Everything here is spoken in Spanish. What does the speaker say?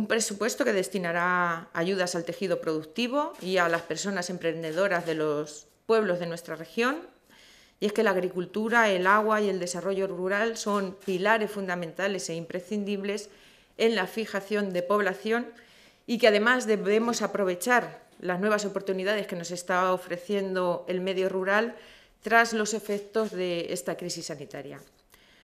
un presupuesto que destinará ayudas al tejido productivo y a las personas emprendedoras de los pueblos de nuestra región. Y es que la agricultura, el agua y el desarrollo rural son pilares fundamentales e imprescindibles en la fijación de población y que además debemos aprovechar las nuevas oportunidades que nos está ofreciendo el medio rural tras los efectos de esta crisis sanitaria.